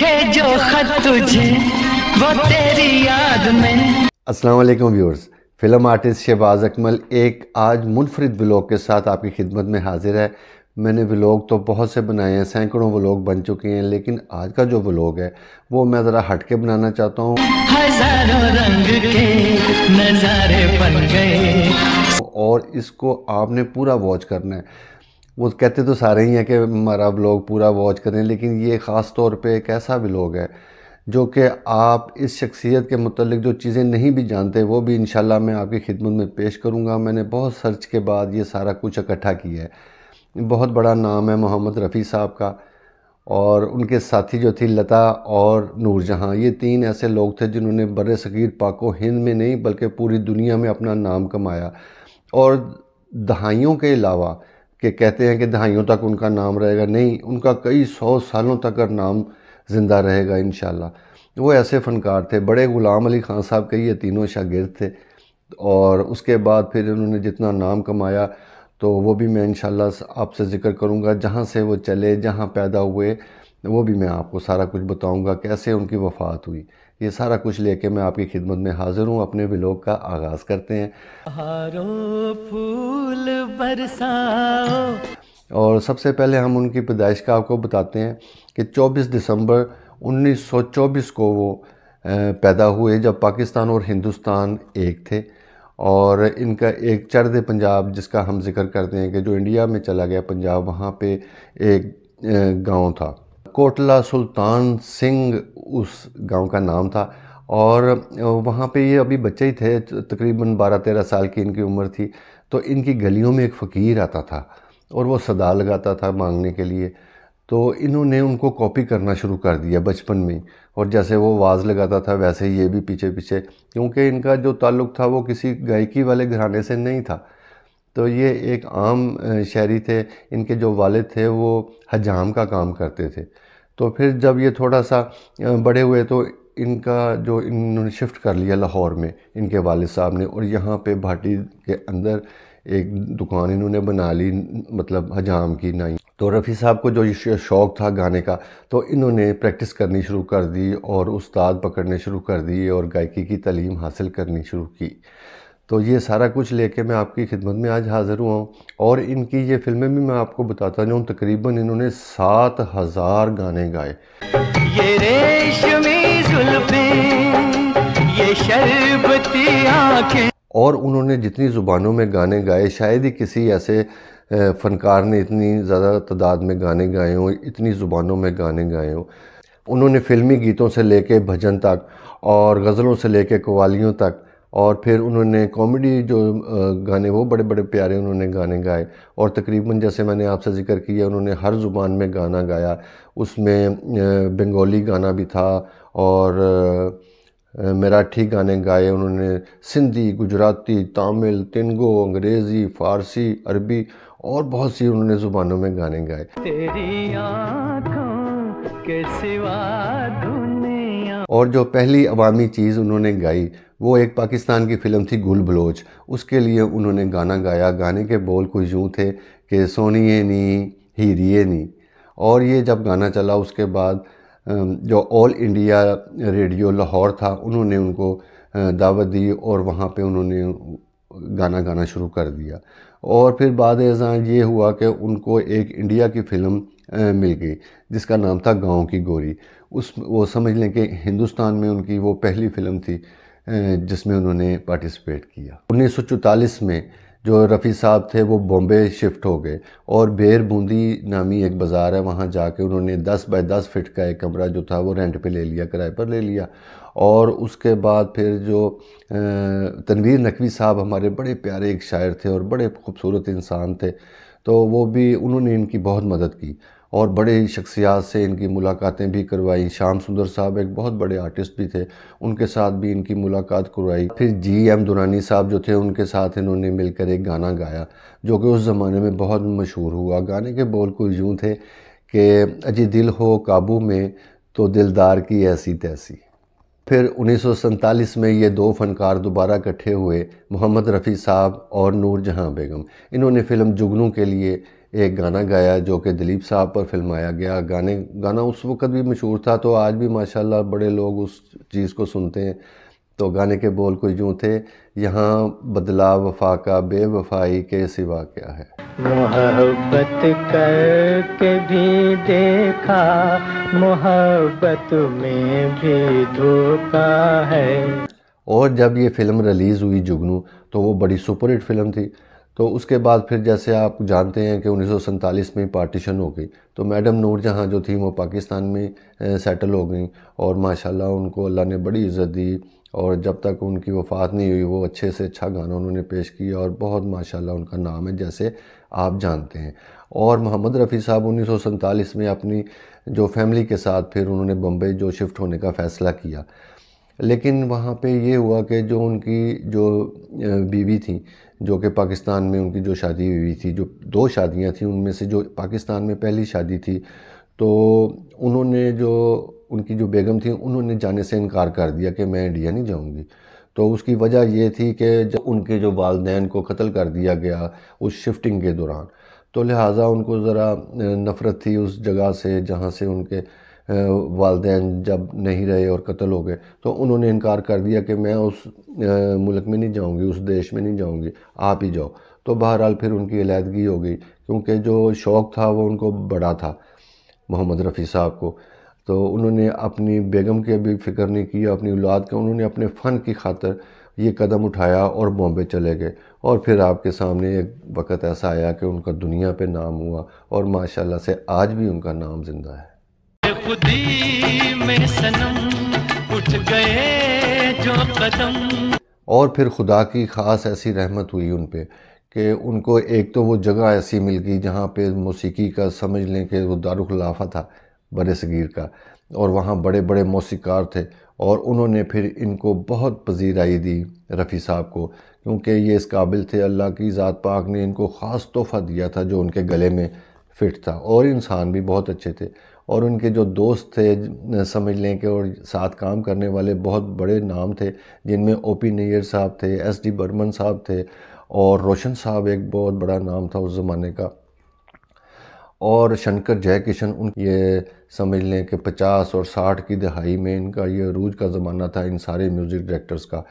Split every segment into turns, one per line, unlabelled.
लिखे जो खत तुझे वो तेरी याद में अस्सलाम वालेकुम viewers film artist Shahbaz Akmal एक आज मुनफरद ब्लॉग के साथ आपकी खिदमत में हाजिर है मैंने व्लॉग तो बहुत से बनाए हैं सैकड़ों व्लॉग बन चुके हैं लेकिन आज का जो व्लॉग है वो मैं ज़रा हट के बनाना चाहता हूँ और इसको आपने पूरा वॉच करना है वो कहते तो सारे ही हैं कि हमारा ब्लॉग पूरा वॉच करें लेकिन ये ख़ास तौर पे एक ऐसा ब्लॉग है जो कि आप इस शख्सियत के मतलब जो चीज़ें नहीं भी जानते वो भी इन मैं आपकी खिदमत में पेश करूँगा मैंने बहुत सर्च के बाद ये सारा कुछ इकट्ठा किया है बहुत बड़ा नाम है मोहम्मद रफ़ी साहब का और उनके साथी जो थी लता और नूरजहाँ ये तीन ऐसे लोग थे जिन्होंने बर सग़ीर पाको हिंद में नहीं बल्कि पूरी दुनिया में अपना नाम कमाया और दहाइयों के अलावा कि कहते हैं कि दहाइयों तक उनका नाम रहेगा नहीं उनका कई सौ सालों तक नाम ज़िंदा रहेगा इन वो ऐसे फ़नकार थे बड़े ग़ुलाम अली ख़ान साहब के ये तीनों शागिर्द थे और उसके बाद फिर उन्होंने जितना नाम कमाया तो वो भी मैं इन आपसे ज़िक्र करूँगा जहाँ से वो चले जहाँ पैदा हुए वो भी मैं आपको सारा कुछ बताऊँगा कैसे उनकी वफ़ात हुई ये सारा कुछ लेके मैं आपकी खिदमत में हाजिर हूँ अपने विलोक का आगाज़ करते हैं फूल बरसाओ और सबसे पहले हम उनकी पैदाइश का आपको बताते हैं कि 24 दिसंबर 1924 को वो पैदा हुए जब पाकिस्तान और हिंदुस्तान एक थे और इनका एक चर्द पंजाब जिसका हम जिक्र करते हैं कि जो इंडिया में चला गया पंजाब वहाँ पे एक गांव था कोटला सुल्तान सिंह उस गांव का नाम था और वहाँ पे ये अभी बच्चे ही थे तकरीबन बारह तेरह साल की इनकी उम्र थी तो इनकी गलियों में एक फ़कीर आता था और वो सदा लगाता था मांगने के लिए तो इन्होंने उनको कॉपी करना शुरू कर दिया बचपन में और जैसे वो आवाज़ लगाता था वैसे ही ये भी पीछे पीछे क्योंकि इनका जो ताल्लुक़ था वो किसी गायकी वाले घराने से नहीं था तो ये एक आम शहरी थे इनके जो वालिद थे वो हजाम का काम करते थे तो फिर जब ये थोड़ा सा बड़े हुए तो इनका जो इन्होंने शिफ्ट कर लिया लाहौर में इनके वालिद साहब ने और यहाँ पे भाटी के अंदर एक दुकान इन्होंने बना ली मतलब हजाम की नाई तो रफ़ी साहब को जो शौक़ था गाने का तो इन्होंने प्रैक्टिस करनी शुरू कर दी और उस्ताद पकड़ने शुरू कर दिए और गायकी की तलीम हासिल करनी शुरू की तो ये सारा कुछ लेके मैं आपकी खिदमत में आज हाज़िर हुआ हूँ और इनकी ये फिल्में भी मैं आपको बताता जाऊँ तकरीबन इन्होंने सात हज़ार गाने गाए ये और उन्होंने जितनी ज़ुबानों में गाने गाए शायद ही किसी ऐसे फ़नकार ने इतनी ज़्यादा तादाद में गाने गाए हों इतनी ज़ुबानों में गाने गाए हों उन्होंने फ़िल्मी गीतों से लेके भजन तक और गज़लों से लेके कवालियों तक और फिर उन्होंने कॉमेडी जो गाने वो बड़े बड़े प्यारे उन्होंने गाने गाए और तकरीबन जैसे मैंने आपसे जिक्र किया उन्होंने हर ज़ुबान में गाना गाया उसमें बंगाली गाना भी था और मराठी गाने गाए उन्होंने सिंधी गुजराती तमिल तेलुगु अंग्रेज़ी फ़ारसी अरबी और बहुत सी उन्होंने ज़ुबानों में गाने गाए और जो पहली अवामी चीज़ उन्होंने गाई वो एक पाकिस्तान की फ़िल्म थी गुल बलोच उसके लिए उन्होंने गाना गाया गाने के बोल कुछ यूँ थे कि सोनिए नी हीरिए नी और ये जब गाना चला उसके बाद जो ऑल इंडिया रेडियो लाहौर था उन्होंने उनको दावत दी और वहाँ पे उन्होंने गाना गाना शुरू कर दिया और फिर बाद ये हुआ कि उनको एक इंडिया की फ़िल्म मिल गई जिसका नाम था गाँव की गोरी उस वो समझ लें कि हिंदुस्तान में उनकी वो पहली फ़िल्म थी जिसमें उन्होंने पार्टिसिपेट किया उन्नीस में जो रफ़ी साहब थे वो बॉम्बे शिफ्ट हो गए और बेर बूंदी नामी एक बाज़ार है वहाँ जाके उन्होंने 10 बाय 10 फिट का एक कमरा जो था वो रेंट पे ले लिया किराए पर ले लिया और उसके बाद फिर जो तनवीर नकवी साहब हमारे बड़े प्यारे एक शायर थे और बड़े खूबसूरत इंसान थे तो वो भी उन्होंने इनकी बहुत मदद की और बड़े ही शख्सियात से इनकी मुलाकातें भी करवाई श्याम सुंदर साहब एक बहुत बड़े आर्टिस्ट भी थे उनके साथ भी इनकी मुलाकात करवाई फिर जी एम दुरानी साहब जो थे उनके साथ इन्होंने मिलकर एक गाना गाया जो कि उस ज़माने में बहुत मशहूर हुआ गाने के बोल कुछ यूँ थे कि अजी दिल हो काबू में तो दिलदार की ऐसी तैसी फिर उन्नीस में ये दो फनकार दोबारा इकट्ठे हुए मोहम्मद रफ़ी साहब और नूर जहां बेगम इन्होंने फ़िल्म जुगनू के लिए एक गाना गाया जो कि दिलीप साहब पर फिल्माया गया गाने गाना उस वक़्त भी मशहूर था तो आज भी माशाल्लाह बड़े लोग उस चीज़ को सुनते हैं तो गाने के बोल कुछ यूँ थे यहाँ बदला वफा का बेवफाई के सिवा क्या है मोहब्बत करके भी देखा मोहब्बत में भी धोखा है और जब ये फ़िल्म रिलीज़ हुई जुगनू तो वो बड़ी सुपरहिट फिल्म थी तो उसके बाद फिर जैसे आप जानते हैं कि उन्नीस में पार्टीशन हो गई तो मैडम नूर जहाँ जो थी वो पाकिस्तान में सेटल हो गई और माशाल्लाह उनको अल्लाह ने बड़ी इज़्ज़त दी और जब तक उनकी वफ़ात नहीं हुई वो अच्छे से अच्छा गाना उन्होंने पेश किया और बहुत माशाल्लाह उनका नाम है जैसे आप जानते हैं और मोहम्मद रफ़ी साहब उन्नीस में अपनी जो फैमिली के साथ फिर उन्होंने बम्बई जो शिफ्ट होने का फ़ैसला किया लेकिन वहाँ पे ये हुआ कि जो उनकी जो बीवी थी जो कि पाकिस्तान में उनकी जो शादी हुई थी जो दो शादियाँ थी उनमें से जो पाकिस्तान में पहली शादी थी तो उन्होंने जो उनकी जो बेगम थी उन्होंने जाने से इनकार कर दिया कि मैं इंडिया नहीं जाऊँगी तो उसकी वजह यह थी कि जब उनके जो वालदेन को कत्ल कर दिया गया उस शिफ्टिंग के दौरान तो लिहाजा उनको ज़रा नफ़रत थी उस जगह से जहाँ से उनके वालदेन जब नहीं रहे और कत्ल हो गए तो उन्होंने इनकार कर दिया कि मैं उस मुल्क में नहीं जाऊँगी उस देश में नहीं जाऊँगी आप ही जाओ तो बहरहाल फिर उनकी अलीहदगी हो गई क्योंकि जो शौक़ था वो उनको बड़ा था मोहम्मद रफ़ी साहब को तो उन्होंने अपनी बेगम के भी फिक्र नहीं किया अपनी औलाद के उन्होंने अपने फ़न की खातर ये कदम उठाया और बॉम्बे चले गए और फिर आपके सामने एक वक़्त ऐसा आया कि उनका दुनिया पे नाम हुआ और माशाल्लाह से आज भी उनका नाम ज़िंदा है और फिर खुदा की ख़ास ऐसी रहमत हुई उन पर कि उनको एक तो वो जगह ऐसी मिल गई जहाँ पे मौसीकी का समझ लें कि वो दारुखलाफा था बर सग़ीर का और वहाँ बड़े बड़े मौसीकार थे और उन्होंने फिर इनको बहुत पजीराई दी रफ़ी साहब को क्योंकि ये इस काबिल थे अल्लाह की ज़ात पाक ने इनको ख़ास तोहफ़ा दिया था जो उनके गले में फ़िट था और इंसान भी बहुत अच्छे थे और उनके जो दोस्त थे समझ लें कि और साथ काम करने वाले बहुत बड़े नाम थे जिनमें ओ पी नैयर साहब थे एस डी बर्मन साहब थे और रोशन साहब एक बहुत बड़ा नाम था उस ज़माने का और शंकर जयकिशन उन ये समझ लें कि 50 और 60 की दहाई में इनका ये अरूज का ज़माना था इन सारे म्यूज़िक डायरेक्टर्स का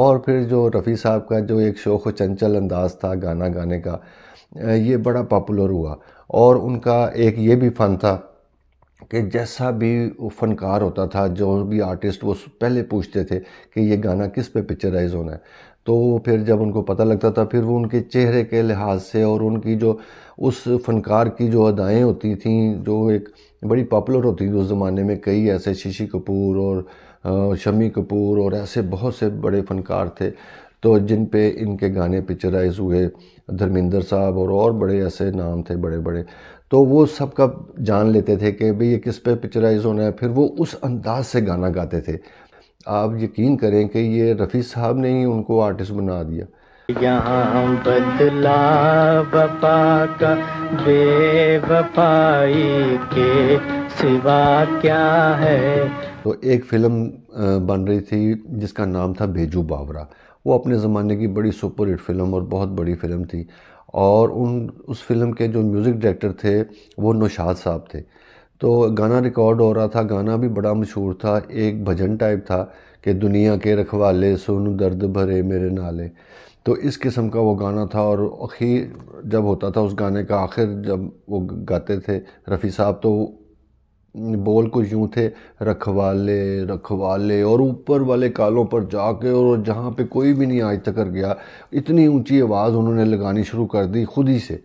और फिर जो रफ़ी साहब का जो एक शोख चंचल अंदाज़ था गाना गाने का ये बड़ा पॉपुलर हुआ और उनका एक ये भी फ़न था कि जैसा भी फ़नकार होता था जो भी आर्टिस्ट वो पहले पूछते थे कि ये गाना किस पे पिक्चराइज होना है तो फिर जब उनको पता लगता था फिर वो उनके चेहरे के लिहाज से और उनकी जो उस फनकार की जो अदाएँ होती थी जो एक बड़ी पॉपुलर होती थी उस ज़माने में कई ऐसे शशि कपूर और शमी कपूर और ऐसे बहुत से बड़े फनकार थे तो जिन पे इनके गाने पिक्चराइज हुए धर्मेंद्र साहब और और बड़े ऐसे नाम थे बड़े बड़े तो वो सब का जान लेते थे कि भाई ये किस पे पिक्चराइज होना है फिर वो उस अंदाज से गाना गाते थे आप यकीन करें कि ये रफ़ी साहब ने ही उनको आर्टिस्ट बना दिया यहाँ बदला बपा का बेबाई के सिवा क्या है तो एक फिल्म बन रही थी जिसका नाम था बेजू बावरा वो अपने ज़माने की बड़ी सुपरहिट फिल्म और बहुत बड़ी फिल्म थी और उन उस फिल्म के जो म्यूज़िक डायरेक्टर थे वो नौशाद साहब थे तो गाना रिकॉर्ड हो रहा था गाना भी बड़ा मशहूर था एक भजन टाइप था कि दुनिया के रखवाले सुन दर्द भरे मेरे नाले तो इस किस्म का वो गाना था और आखिर जब होता था उस गाने का आखिर जब वो गाते थे रफ़ी साहब तो बोल कुछ यूँ थे रखवाले रखवाले और ऊपर वाले कालों पर जाके और जहाँ पे कोई भी नहीं आज तक कर गया इतनी ऊंची आवाज़ उन्होंने लगानी शुरू कर दी खुद ही से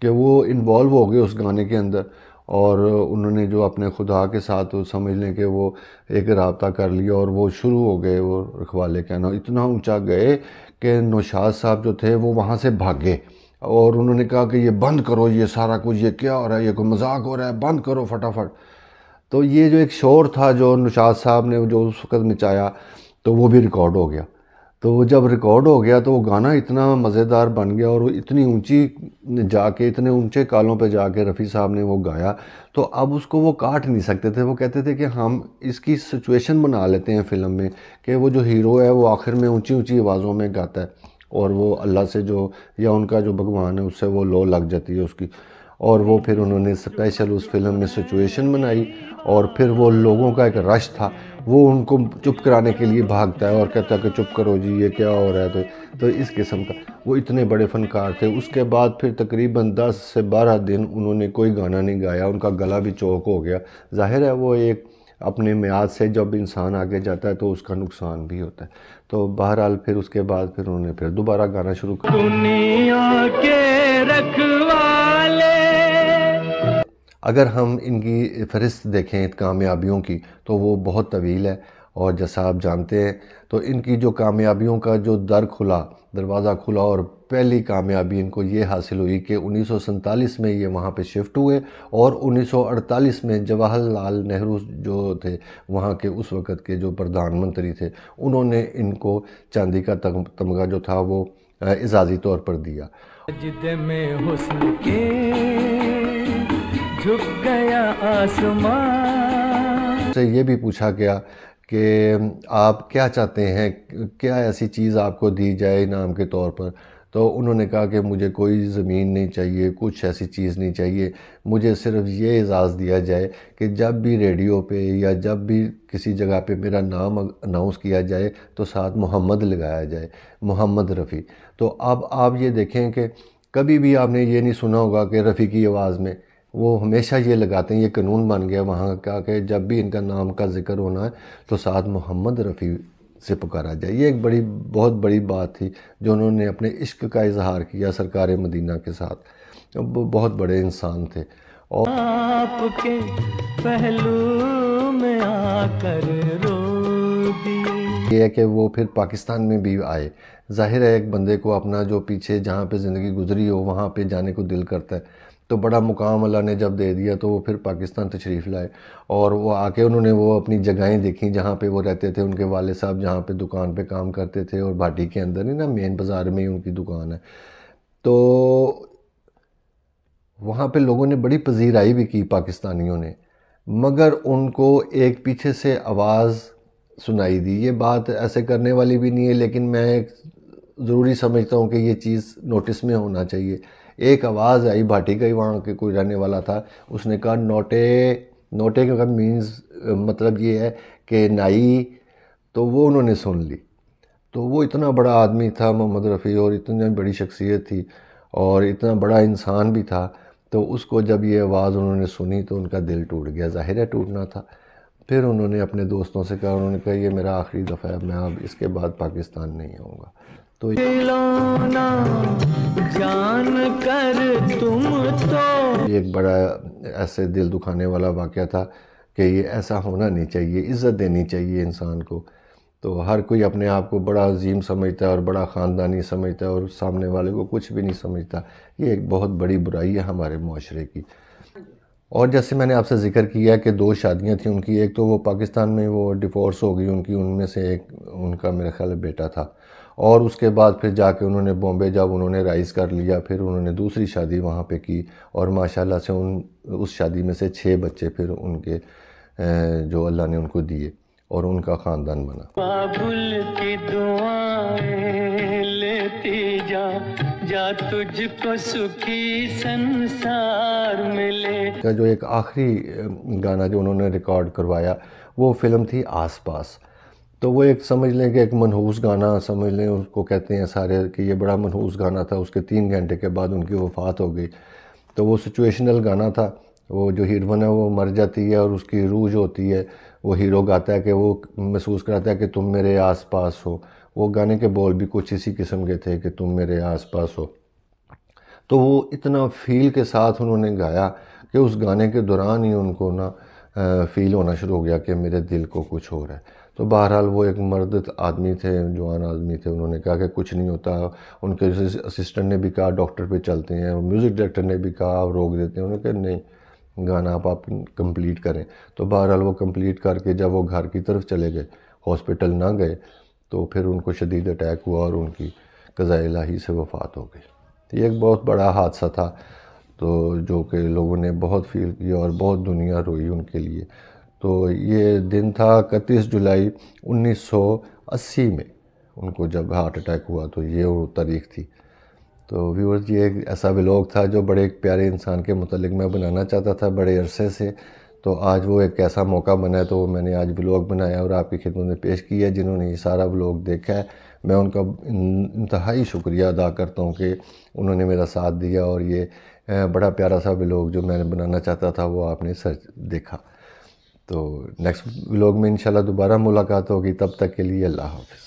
कि वो इन्वॉल्व हो गए उस गाने के अंदर और उन्होंने जो अपने खुदा के साथ समझ लें कि वो एक रबता कर लिया और वो शुरू हो गए वो रखवाले कहना इतना ऊंचा गए कि नौशाद साहब जो थे वो वहाँ से भागे और उन्होंने कहा कि ये बंद करो ये सारा कुछ ये क्या हो रहा है ये कोई मजाक हो रहा है बंद करो फटाफट तो ये जो एक शोर था जो नौशाद साहब ने जो उस वक्त मचाया तो वो भी रिकॉर्ड हो गया तो जब रिकॉर्ड हो गया तो वो गाना इतना मज़ेदार बन गया और वो इतनी ऊंची जाके इतने ऊंचे कालों पे जाके रफ़ी साहब ने वो गाया तो अब उसको वो काट नहीं सकते थे वो कहते थे कि हम इसकी सिचुएशन बना लेते हैं फ़िल्म में कि वो जो हीरो है वो आखिर में ऊंची ऊंची आवाज़ों में गाता है और वो अल्लाह से जो या उनका जो भगवान है उससे वो लो लग जाती है उसकी और वो फिर उन्होंने स्पेशल उस फिल्म में सिचुएशन बनाई और फिर वो लोगों का एक रश था वो उनको चुप कराने के लिए भागता है और कहता है कि चुप करो जी ये क्या हो रहा है तो तो इस किस्म का वो इतने बड़े फ़नकार थे उसके बाद फिर तकरीबन 10 से 12 दिन उन्होंने कोई गाना नहीं गाया उनका गला भी चौक हो गया जाहिर है वो एक अपने म्याद से जब इंसान आगे जाता है तो उसका नुकसान भी होता है तो बहरहाल फिर उसके बाद फिर उन्होंने फिर दोबारा गाना शुरू किया अगर हम इनकी फहरिस्त देखें कामयाबियों की तो वो बहुत तवील है और जैसा आप जानते हैं तो इनकी जो कामयाबियों का जो दर खुला दरवाज़ा खुला और पहली कामयाबी इनको ये हासिल हुई कि उन्नीस में ये वहाँ पे शिफ्ट हुए और 1948 में जवाहरलाल नेहरू जो थे वहाँ के उस वक़्त के जो प्रधानमंत्री थे उन्होंने इनको चांदी का तमगा जो था वो एजाज़ी तौर पर दिया झुक गया आसमान से अच्छा, ये भी पूछा गया कि आप क्या चाहते हैं क्या ऐसी चीज़ आपको दी जाए इनाम के तौर पर तो उन्होंने कहा कि मुझे कोई ज़मीन नहीं चाहिए कुछ ऐसी चीज़ नहीं चाहिए मुझे सिर्फ ये एजाज़ दिया जाए कि जब भी रेडियो पे या जब भी किसी जगह पे मेरा नाम अनाउंस किया जाए तो साथ मोहम्मद लगाया जाए मोहम्मद रफ़ी तो अब आप ये देखें कि कभी भी आपने ये नहीं सुना होगा कि रफ़ी की आवाज़ में वो हमेशा ये लगाते हैं ये कानून बन गया वहाँ का कि जब भी इनका नाम का जिक्र होना है तो साथ मोहम्मद रफ़ी से पुकारा जाए ये एक बड़ी बहुत बड़ी बात थी जो उन्होंने अपने इश्क का इजहार किया सरकार मदीना के साथ वो बहुत बड़े इंसान थे और आपके पहलू में आकर रो ये है कि वो फिर पाकिस्तान में भी आए जाहिर है एक बंदे को अपना जो पीछे जहाँ पे ज़िंदगी गुजरी हो वहाँ पे जाने को दिल करता है तो बड़ा मुकाम अल्लाह ने जब दे दिया तो वो फिर पाकिस्तान तशरीफ़ लाए और वो आके उन्होंने वो अपनी जगहें देखी जहाँ पे वो रहते थे उनके वाले साहब जहाँ पे दुकान पे काम करते थे और भाटी के अंदर ही ना मेन बाज़ार में ही उनकी दुकान है तो वहाँ पे लोगों ने बड़ी पजीराई भी की पाकिस्तानियों ने मगर उनको एक पीछे से आवाज़ सुनाई दी ये बात ऐसे करने वाली भी नहीं है लेकिन मैं ज़रूरी समझता हूँ कि ये चीज़ नोटिस में होना चाहिए एक आवाज़ आई भाटी का ही वहाँ के कोई रहने वाला था उसने कहा नोटे नोटे का मीन्स मतलब, मतलब ये है कि नाई तो वो उन्होंने सुन ली तो वो इतना बड़ा आदमी था मोहम्मद रफ़ी और इतनी बड़ी शख्सियत थी और इतना बड़ा इंसान भी था तो उसको जब ये आवाज़ उन्होंने सुनी तो उनका दिल टूट गया ज़ाहिर है टूटना था फिर उन्होंने अपने दोस्तों से कहा उन्होंने कहा ये मेरा आखिरी दफ़ा है मैं अब इसके बाद पाकिस्तान नहीं आऊँगा तो जान कर तुम तो ये एक बड़ा ऐसे दिल दुखाने वाला वाक़ था कि ये ऐसा होना नहीं चाहिए इज़्ज़त देनी चाहिए इंसान को तो हर कोई अपने आप को बड़ा अजीम समझता है और बड़ा ख़ानदानी समझता है और सामने वाले को कुछ भी नहीं समझता ये एक बहुत बड़ी बुराई है हमारे माशरे की और जैसे मैंने आपसे जिक्र किया कि दो शादियां थी उनकी एक तो वो पाकिस्तान में वो डिफोर्स हो गई उनकी उनमें से एक उनका मेरे ख्याल बेटा था और उसके बाद फिर जाके उन्होंने बॉम्बे जब उन्होंने राइज़ कर लिया फिर उन्होंने दूसरी शादी वहाँ पे की और माशाल्लाह से उन उस शादी में से छः बच्चे फिर उनके जो अल्लाह ने उनको दिए और उनका ख़ानदान बना जा तुझको सुखी संसार मिले का जो एक आखिरी गाना जो उन्होंने रिकॉर्ड करवाया वो फिल्म थी आसपास तो वो एक समझ लें कि एक मनहूस गाना समझ लें उसको कहते हैं सारे कि ये बड़ा मनहूस गाना था उसके तीन घंटे के बाद उनकी वफ़ात हो गई तो वो सिचुएशनल गाना था वो जो हीरोइन है वो मर जाती है और उसकी रूज होती है वो हीरो गाता है कि वो महसूस कराता है कि तुम मेरे आस पास हो वो गाने के बोल भी कुछ इसी किस्म के थे कि तुम मेरे आस पास हो तो वो इतना फील के साथ उन्होंने गाया कि उस गाने के दौरान ही उनको ना फ़ील होना शुरू हो गया कि मेरे दिल को कुछ हो रहा है तो बहरहाल वो एक मर्द आदमी थे जवान आदमी थे उन्होंने कहा कि कुछ नहीं होता उनके असिस्टेंट ने भी कहा डॉक्टर पे चलते हैं म्यूज़िक डायरेक्टर ने भी कहा आप रोक देते हैं उन्होंने कहा नहीं गाना आप आप कंप्लीट करें तो बहरहाल वो कंप्लीट करके जब वो घर की तरफ चले गए हॉस्पिटल ना गए तो फिर उनको शदीद अटैक हुआ और उनकी कज़ा लाही से वफ़ात हो गई तो ये एक बहुत बड़ा हादसा था तो जो कि लोगों ने बहुत फील किया और बहुत दुनिया रोई उनके लिए तो ये दिन था इकतीस जुलाई 1980 में उनको जब हार्ट अटैक हुआ तो ये वो तारीख थी तो व्यूअर्स ये एक ऐसा ब्लॉग था जो बड़े एक प्यारे इंसान के मतलब मैं बनाना चाहता था बड़े अरसे से तो आज वो एक ऐसा मौका बना है तो मैंने आज ब्लॉग बनाया और आपकी खिदमत में पेश किया जिन्होंने ये सारा ब्लॉग देखा है मैं उनका इंतहाई शुक्रिया अदा करता हूँ कि उन्होंने मेरा साथ दिया और ये बड़ा प्यारा सा ब्लॉग जो मैंने बनाना चाहता था वो आपने सच देखा तो नेक्स्ट व्लॉग में इंशाल्लाह दोबारा मुलाकात होगी तब तक के लिए अल्लाह हाफिज़